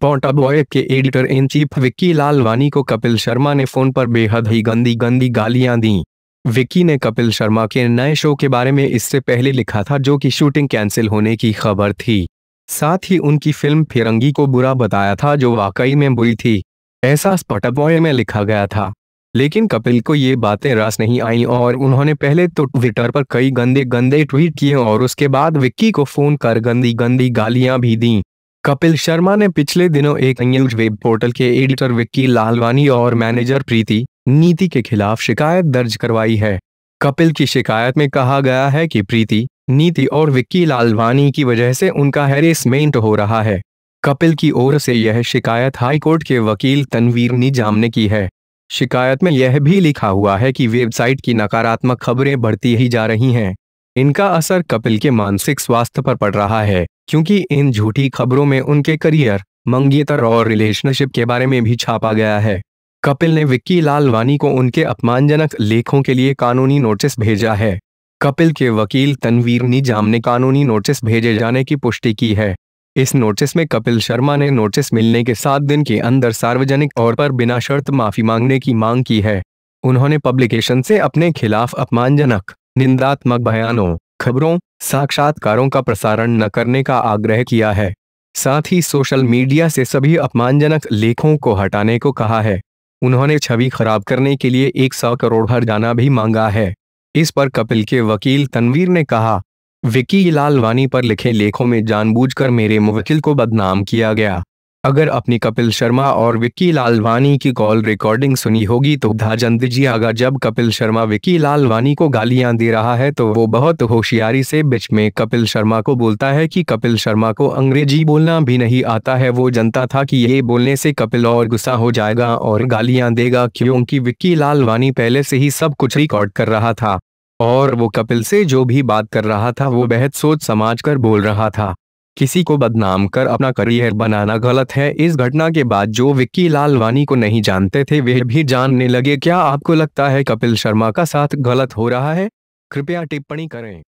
स्पॉटाबॉय के editor in chief Vicky Lalwani को कपिल शर्मा ने फोन पर बेहद ही गंदी गंदी गालियां दी विक्की ने कपिल शर्मा के नए शो के बारे में इससे पहले लिखा था जो कि शूटिंग कैंसिल होने की खबर थी साथ ही उनकी फिल्म फिरंगी को बुरा बताया था जो वाकई में बुरी थी ऐसा स्पॉटाबॉय में लिखा गया था लेकिन कपिल को ये बातें रास नहीं आई और उन्होंने पहले तो ट्विटर पर कई गंदे गंदे ट्वीट किए और उसके बाद विक्की को फोन कर गंदी गंदी गालियां भी दीं कपिल शर्मा ने पिछले दिनों एक न्यूज वेब पोर्टल के एडिटर विक्की लालवानी और मैनेजर प्रीति नीति के खिलाफ शिकायत दर्ज करवाई है कपिल की शिकायत में कहा गया है कि प्रीति नीति और विक्की लालवानी की वजह से उनका हेरेसमेंट हो रहा है कपिल की ओर से यह शिकायत हाईकोर्ट के वकील तनवीर निजाम ने की है शिकायत में यह भी लिखा हुआ है कि वेबसाइट की नकारात्मक खबरें बढ़ती ही जा रही हैं इनका असर कपिल के मानसिक स्वास्थ्य पर पड़ रहा है क्योंकि इन झूठी खबरों में उनके करियर मंगेतर और रिलेशनशिप के बारे में भी छापा गया है कपिल ने विक्की लालवानी को उनके अपमानजनक लेखों के लिए कानूनी नोटिस भेजा है कपिल के वकील तनवीर निजाम ने कानूनी नोटिस भेजे जाने की पुष्टि की है इस नोटिस में कपिल शर्मा ने नोटिस मिलने के सात दिन के अंदर सार्वजनिक तौर पर बिना शर्त माफी मांगने की मांग की है उन्होंने पब्लिकेशन से अपने खिलाफ अपमानजनक निंदात्मक बयानों खबरों साक्षात्कारों का प्रसारण न करने का आग्रह किया है साथ ही सोशल मीडिया से सभी अपमानजनक लेखों को हटाने को कहा है उन्होंने छवि खराब करने के लिए एक सौ करोड़ जाना भी मांगा है इस पर कपिल के वकील तनवीर ने कहा विकी लालवानी पर लिखे लेखों में जानबूझकर मेरे मुवकिल को बदनाम किया गया अगर आपने कपिल शर्मा और विक्की लालवानी की कॉल रिकॉर्डिंग सुनी होगी तो धाजंद जी आगा जब कपिल शर्मा विक्की लालवानी को गालियां दे रहा है तो वो बहुत होशियारी से बीच में कपिल शर्मा को बोलता है कि कपिल शर्मा को अंग्रेजी बोलना भी नहीं आता है वो जनता था कि ये बोलने से कपिल और गुस्सा हो जाएगा और गालियाँ देगा क्योंकि विक्की लालवानी पहले से ही सब कुछ रिकॉर्ड कर रहा था और वो कपिल से जो भी बात कर रहा था वो बेहद सोच समाज कर बोल रहा था किसी को बदनाम कर अपना करियर बनाना गलत है इस घटना के बाद जो विक्की लालवानी को नहीं जानते थे वे भी जानने लगे क्या आपको लगता है कपिल शर्मा का साथ गलत हो रहा है कृपया टिप्पणी करें